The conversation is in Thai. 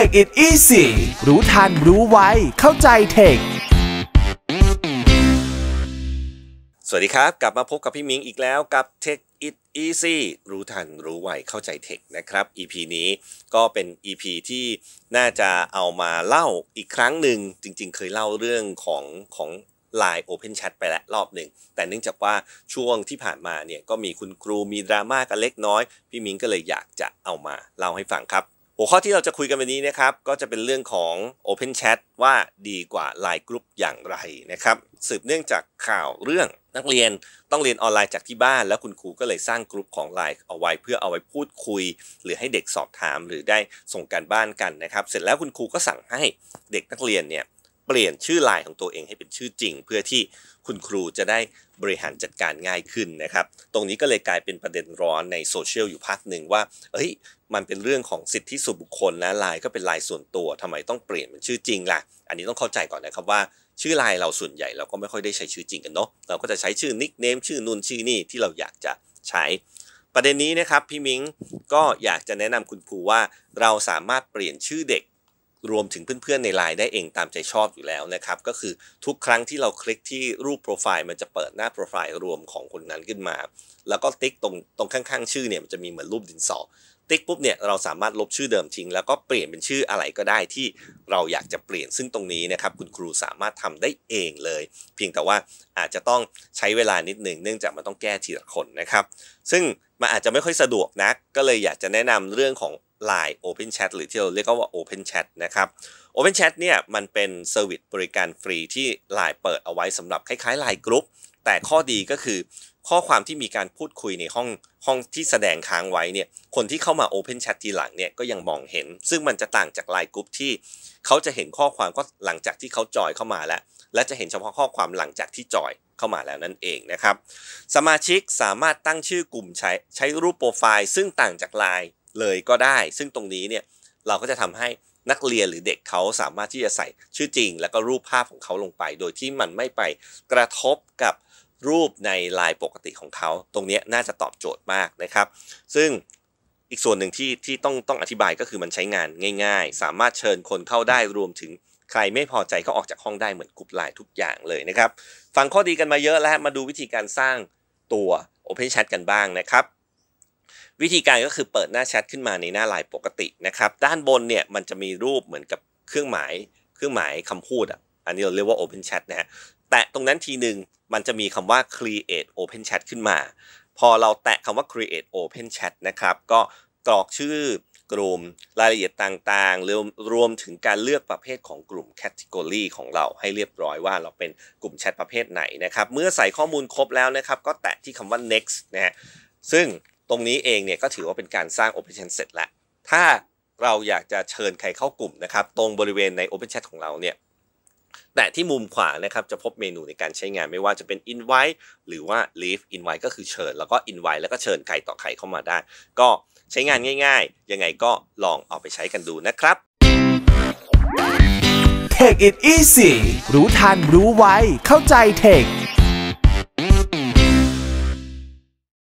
t a k e it easy รู้ทันรู้ไวเข้าใจเทคสวัสดีครับกลับมาพบกับพี่มิงอีกแล้วกับ Tech it easy รู้ทันรู้ไวเข้าใจเทคนะครับ EP นี้ก็เป็น EP ที่น่าจะเอามาเล่าอีกครั้งหนึ่งจริง ๆ เคยเล่าเรื่องของของ Line Open Chat ไปแล้วรอบหนึ่งแต่เนื่องจากว่าช่วงที่ผ่านมาเนี่ยก็มีคุณครูมีดราม่ากันเล็กน้อย พี่มิงก็เลยอยากจะเอามาเล่าให้ฟังครับหัวข้อที่เราจะคุยกันวันนี้นะครับ ก็จะเป็นเรื่องของ Open Chat ว่าดีกว่า Line Group อย่างไรนะครับสืบเนื่องจากข่าวเรื่องนักเรียนต้องเรียนออนไลน์จากที่บ้าน แล้วคุณครูก็เลยสร้างกลุ่มของ Line เอาไว้เพื่อเอาไว้พูดคุย หรือให้เด็กสอบถามหรือได้ส่งการบ้านกันนะครับ เสร็จแล้วคุณครูก็สั่งให้เด็กนักเรียนเนี่ยเปลี่ยนชื่อไลน์ของตัวเองให้เป็นชื่อจริง เพื่อที่คุณครูจะได้บริหารจัดการง่ายขึ้นนะครับตรงนี้ก็เลยกลายเป็นประเด็นร้อนในโซเชียลอยู่พักหนึ่งว่า เอ้ยมันเป็นเรื่องของสิทธิส่วนบุคคลนะไลน์ก็เป็นไลน์ส่วนตัวทำไมต้องเปลี่ยนเป็นชื่อจริงล่ะอันนี้ต้องเข้าใจก่อนนะครับว่า ชื่อไลน์เราส่วนใหญ่เราก็ไม่ค่อยได้ใช้ชื่อจริงกันเนาะเราก็จะใช้ชื่อนิกเนมชื่อนุนชื่อนี่ที่เราอยากจะใช้ประเด็นนี้นะครับพี่มิงก็อยากจะแนะนำคุณครูว่าเราสามารถเปลี่ยนชื่อเด็กรวมถึงเพื่อนๆในไลน์ได้เองตามใจชอบอยู่แล้วนะครับก็คือทุกครั้งที่เราคลิกที่รูปโปรไฟล์มันจะเปิดหน้าโปรไฟล์รวมของคนนั้นขึ้นมาแล้วก็ติ๊กตรงตรงข้างๆชื่อเนี่ยมันจะมีเหมือนรูปดินสอติ๊กปุ๊บเนี่ยเราสามารถลบชื่อเดิมทิ้งแล้วก็เปลี่ยนเป็นชื่ออะไรก็ได้ที่เราอยากจะเปลี่ยน ซึ่งตรงนี้นะครับคุณครูสามารถทำได้เองเลย เพียงแต่ว่าอาจจะต้องใช้เวลานิดหนึ่งเนื่องจากมันต้องแก้ทีละคนนะครับ ซึ่งมันอาจจะไม่ค่อยสะดวกนัก ก็เลยอยากจะแนะนำเรื่องของ Line Open Chat หรือที่เราเรียกว่า Open Chat นะครับ Open Chat เนี่ยมันเป็นเซอร์วิสบริการฟรีที่ Line เปิดเอาไว้สำหรับคล้ายๆ Line Group แต่ข้อดีก็คือ ข้อความที่มีการพูดคุยในห้องห้องที่แสดงค้างไว้เนี่ยคนที่เข้ามา Open Chat ทีหลังเนี่ยก็ยังมองเห็น ซึ่งมันจะต่างจาก Line Group ที่เขาจะเห็นข้อความก็หลังจากที่เขาจอยเข้ามาแล้ว และจะเห็นเฉพาะข้อความหลังจากที่จอยเข้ามาแล้วนั่นเองนะครับสมาชิกสามารถตั้งชื่อกลุ่มใช้ใช้รูปโปรไฟล์ซึ่งต่างจาก Line เลยก็ได้ซึ่งตรงนี้เนี่ยเราก็จะทำให้นักเรียนหรือเด็กเขาสามารถที่จะใส่ชื่อจริงแล้วก็รูปภาพของเขาลงไป โดยที่มันไม่ไปกระทบกับรูปในลายปกติของเขา ตรงนี้น่าจะตอบโจทย์มากนะครับ ซึ่งอีกส่วนหนึ่งที่ที่ต้องต้องอธิบายก็คือมันใช้งานง่าย ๆ สามารถเชิญคนเข้าได้รวมถึงใครไม่พอใจก็ออกจากห้องได้เหมือนกลุ่มไลน์ทุกอย่างเลยนะครับฟังข้อดีกันมาเยอะแล้วมาดูวิธีการสร้างตัว OpenChat กันบ้างนะครับวิธีการก็คือเปิดหน้าแชทขึ้นมาในหน้าไลน์ปกตินะครับด้านบนเนี่ยมันจะมีรูปเหมือนกับเครื่องหมาย เครื่องหมายคำพูดอ่ะอันนี้เราเรียกว่า Open Chat นะฮะแตะตรงนั้นทีหนึ่งมันจะมีคำว่า create open chat ขึ้นมา พอเราแตะคำว่า create open chat นะครับก็กรอกชื่อกลุ่มรายละเอียดต่างๆรวมรวมถึงการเลือกประเภทของกลุ่ม category ของเราให้เรียบร้อยว่าเราเป็นกลุ่มแชทประเภทไหนนะครับเมื่อใส่ข้อมูลครบแล้วนะครับก็แตะที่คำว่า next นะฮะซึ่งตรงนี้เองเนี่ยก็ถือว่าเป็นการสร้าง Open Chat เสร็จแล้ว ถ้าเราอยากจะเชิญใครเข้ากลุ่มนะครับ ตรงบริเวณใน Open Chat ของเราเนี่ย แต่ที่มุมขวานะครับ จะพบเมนูในการใช้งานไม่ว่าจะเป็น Invite หรือว่า Leave Invite ก็คือเชิญ แล้วก็ Invite แล้วก็เชิญใครต่อใครเข้ามาได้ ก็ใช้งานง่ายๆ ยังไงก็ลองเอาไปใช้กันดูนะครับ Take it easy รู้ทันรู้ไวเข้าใจเทค